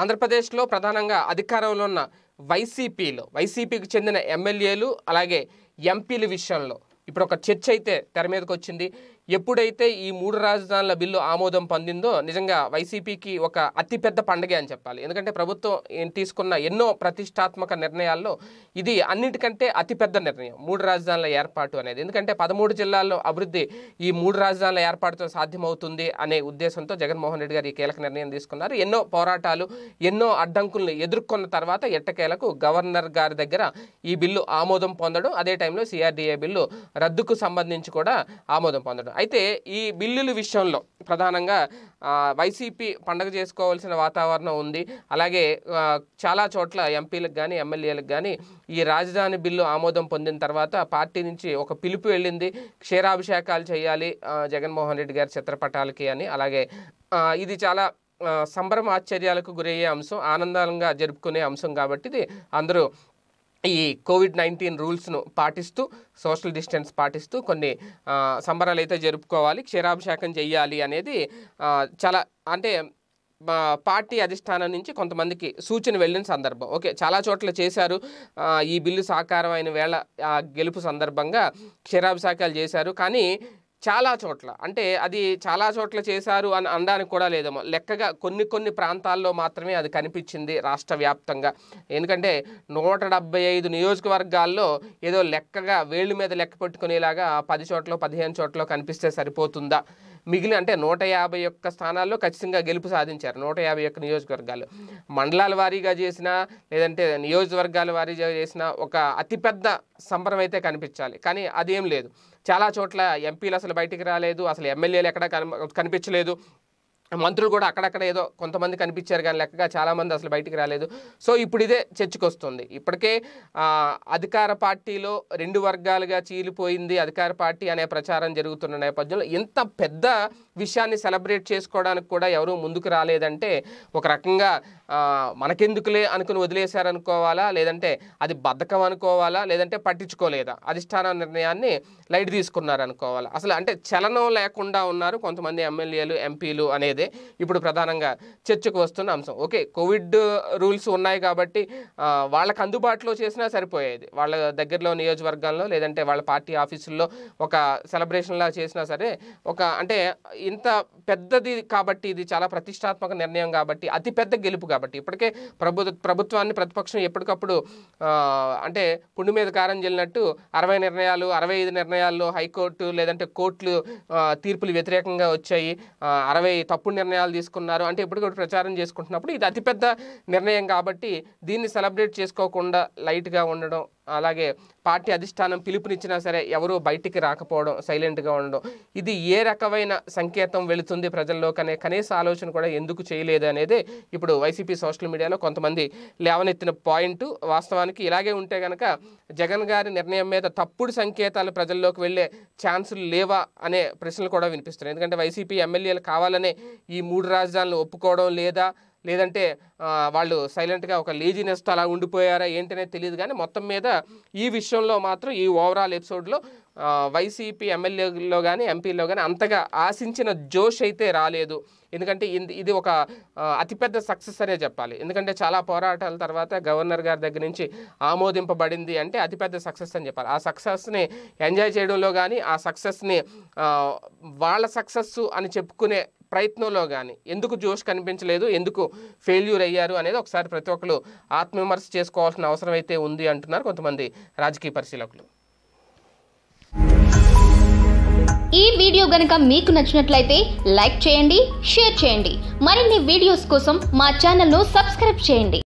ఆంధ్రప్రదేశ్లో ప్రధానంగా అధికారంలో ఉన్న వైసీపీలో వైసీపీకి చెందిన ఎమ్మెల్యేలు అలాగే ఎంపీల విషయంలో ఇప్పుడు ఒక చర్చ అయితే తెర మీదకి వచ్చింది ఎప్పుడైతే ఈ మూడు రాజధానుల బిల్లు ఆమోదం పొందిందో నిజంగా వైసీపీకి ఒక అతిపెద్ద పండగ అని చెప్పాలి ఎందుకంటే ప్రభుత్వం తీసుకున్న ఎన్నో ప్రతిష్టాత్మక నిర్ణయాల్లో ఇది అన్నిటికంటే అతిపెద్ద నిర్ణయం మూడు రాజధానుల ఏర్పాటు అనేది ఎందుకంటే పదమూడు జిల్లాల్లో అభివృద్ధి ఈ మూడు రాజధానుల ఏర్పాటుతో సాధ్యమవుతుంది అనే ఉద్దేశంతో జగన్మోహన్ రెడ్డి గారు ఈ కీలక నిర్ణయం తీసుకున్నారు ఎన్నో పోరాటాలు ఎన్నో అడ్డంకులను ఎదుర్కొన్న తర్వాత ఎట్టకేలకు గవర్నర్ గారి దగ్గర ఈ బిల్లు ఆమోదం పొందడం అదే టైంలో సిఆర్డీఏ బిల్లు రద్దుకు సంబంధించి కూడా ఆమోదం పొందడం అయితే ఈ బిల్లుల విషయంలో ప్రధానంగా వైసీపీ పండగ చేసుకోవాల్సిన వాతావరణం ఉంది అలాగే చాలా చోట్ల ఎంపీలకు కానీ ఎమ్మెల్యేలకు కానీ ఈ రాజధాని బిల్లు ఆమోదం పొందిన తర్వాత పార్టీ నుంచి ఒక పిలుపు వెళ్ళింది క్షీరాభిషేకాలు చేయాలి జగన్మోహన్ రెడ్డి గారి చిత్రపటాలకి అని అలాగే ఇది చాలా సంబరం ఆశ్చర్యాలకు గురయ్యే అంశం ఆనందంగా జరుపుకునే అంశం కాబట్టి ఇది అందరూ ఈ కోవిడ్ నైన్టీన్ రూల్స్ను పాటిస్తూ సోషల్ డిస్టెన్స్ పాటిస్తూ కొన్ని సంబరాలు అయితే జరుపుకోవాలి క్షీరాభిషేకం చేయాలి అనేది చాలా అంటే పార్టీ అధిష్టానం నుంచి కొంతమందికి సూచన వెళ్ళిన సందర్భం ఓకే చాలా చోట్ల చేశారు ఈ బిల్లు సాకారమైన వేళ గెలుపు సందర్భంగా క్షీరాభిషేకాలు చేశారు కానీ చాలా చోట్ల అంటే అది చాలా చోట్ల చేశారు అని అనడానికి కూడా లేదేమో లెక్కగా కొన్ని కొన్ని ప్రాంతాల్లో మాత్రమే అది కనిపించింది రాష్ట్ర వ్యాప్తంగా ఎందుకంటే నూట డెబ్బై ఐదు నియోజకవర్గాల్లో ఏదో లెక్కగా వేళ్ళు మీద లెక్క పెట్టుకునేలాగా పది చోట్ల పదిహేను చోట్ల కనిపిస్తే సరిపోతుందా మిగిలిన అంటే నూట యాభై ఒక్క స్థానాల్లో ఖచ్చితంగా గెలుపు సాధించారు నూట యాభై యొక్క నియోజకవర్గాలు మండలాల వారీగా చేసిన లేదంటే నియోజకవర్గాల వారీగా చేసిన ఒక అతిపెద్ద సంబరం అయితే కనిపించాలి కానీ అదేం లేదు చాలా చోట్ల ఎంపీలు అసలు బయటికి రాలేదు అసలు ఎమ్మెల్యేలు ఎక్కడా కనిపించలేదు మంత్రులు కూడా అక్కడక్కడ ఏదో కొంతమంది కనిపించారు కానీ లెక్కగా చాలామంది అసలు బయటికి రాలేదు సో ఇప్పుడు ఇదే చర్చకొస్తుంది ఇప్పటికే అధికార పార్టీలో రెండు వర్గాలుగా చీలిపోయింది అధికార పార్టీ అనే ప్రచారం జరుగుతున్న నేపథ్యంలో ఇంత పెద్ద విషయాన్ని సెలబ్రేట్ చేసుకోవడానికి కూడా ఎవరూ ముందుకు రాలేదంటే ఒక రకంగా మనకెందుకులే అనుకుని వదిలేశారనుకోవాలా లేదంటే అది బద్ధకం అనుకోవాలా లేదంటే పట్టించుకోలేదా అధిష్టాన నిర్ణయాన్ని లైట్ తీసుకున్నారనుకోవాలా అసలు అంటే చలనం లేకుండా ఉన్నారు కొంతమంది ఎమ్మెల్యేలు ఎంపీలు అనేది అనేది ఇప్పుడు ప్రధానంగా చర్చకు వస్తున్న అంశం ఓకే కోవిడ్ రూల్స్ ఉన్నాయి కాబట్టి వాళ్ళకు అందుబాటులో చేసినా సరిపోయేది వాళ్ళ దగ్గరలో నియోజకవర్గాల్లో లేదంటే వాళ్ళ పార్టీ ఆఫీసుల్లో ఒక సెలబ్రేషన్లా చేసినా సరే ఒక అంటే ఇంత పెద్దది కాబట్టి ఇది చాలా ప్రతిష్టాత్మక నిర్ణయం కాబట్టి అతి పెద్ద గెలుపు కాబట్టి ఇప్పటికే ప్రభు ప్రభుత్వాన్ని ప్రతిపక్షం ఎప్పటికప్పుడు అంటే పుండు మీద కారం చెల్లినట్టు అరవై నిర్ణయాలు అరవై ఐదు నిర్ణయాల్లో హైకోర్టు లేదంటే కోర్టులు తీర్పులు వ్యతిరేకంగా వచ్చాయి అరవై తప్పు నిర్ణయాలు తీసుకున్నారు అంటే ఎప్పటికప్పుడు ప్రచారం చేసుకుంటున్నప్పుడు ఇది అతిపెద్ద నిర్ణయం కాబట్టి దీన్ని సెలబ్రేట్ చేసుకోకుండా లైట్గా ఉండడం అలాగే పార్టీ అధిష్టానం పిలుపునిచ్చినా సరే ఎవరూ బయటికి రాకపోవడం సైలెంట్గా ఉండడం ఇది ఏ రకమైన సంకేతం వెళుతుంది ప్రజల్లోకి అనే కనీస ఆలోచన కూడా ఎందుకు చేయలేదు అనేది ఇప్పుడు వైసీపీ సోషల్ మీడియాలో కొంతమంది లేవనెత్తిన పాయింట్ వాస్తవానికి ఇలాగే ఉంటే కనుక జగన్ గారి నిర్ణయం మీద తప్పుడు సంకేతాలు ప్రజల్లోకి వెళ్ళే ఛాన్సులు లేవా అనే ప్రశ్నలు కూడా వినిపిస్తున్నాయి ఎందుకంటే వైసీపీ ఎమ్మెల్యేలు కావాలనే ఈ మూడు రాజధానులు ఒప్పుకోవడం లేదా లేదంటే వాళ్ళు సైలెంట్గా ఒక లేజినెస్తో అలా ఉండిపోయారా ఏంటనేది తెలియదు కానీ మొత్తం మీద ఈ విషయంలో మాత్రం ఈ ఓవరాల్ ఎపిసోడ్లో వైసీపీ ఎమ్మెల్యేలో కానీ ఎంపీలో కానీ అంతగా ఆశించిన జోష్ అయితే రాలేదు ఎందుకంటే ఇది ఒక అతిపెద్ద సక్సెస్ అనే చెప్పాలి ఎందుకంటే చాలా పోరాటాల తర్వాత గవర్నర్ గారి దగ్గర నుంచి ఆమోదింపబడింది అంటే అతిపెద్ద సక్సెస్ అని చెప్పాలి ఆ సక్సెస్ని ఎంజాయ్ చేయడంలో కానీ ఆ సక్సెస్ని వాళ్ళ సక్సెస్ అని చెప్పుకునే ప్రయత్నంలో కానీ ఎందుకు జోష్ కనిపించలేదు ఎందుకు ఫెయిల్యూర్ అయ్యారు అనేది ఒకసారి ప్రతి ఒక్కరు ఆత్మవిమర్శ చేసుకోవాల్సిన అవసరం అయితే ఉంది అంటున్నారు కొంతమంది రాజకీయ పరిశీలకులు ఈ వీడియో గనుక మీకు నచ్చినట్లయితే లైక్ చేయండి షేర్ చేయండి మరిన్ని వీడియోస్ కోసం మా ఛానల్ను సబ్స్క్రైబ్ చేయండి